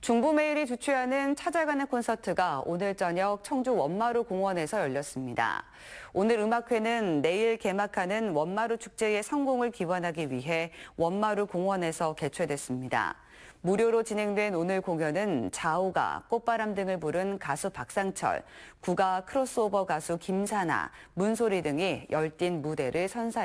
중부메일이 주최하는 찾아가는 콘서트가 오늘 저녁 청주 원마루 공원에서 열렸습니다. 오늘 음악회는 내일 개막하는 원마루 축제의 성공을 기원하기 위해 원마루 공원에서 개최됐습니다. 무료로 진행된 오늘 공연은 자오가 꽃바람 등을 부른 가수 박상철, 구가 크로스오버 가수 김사나, 문소리 등이 열띤 무대를 선사했습니다.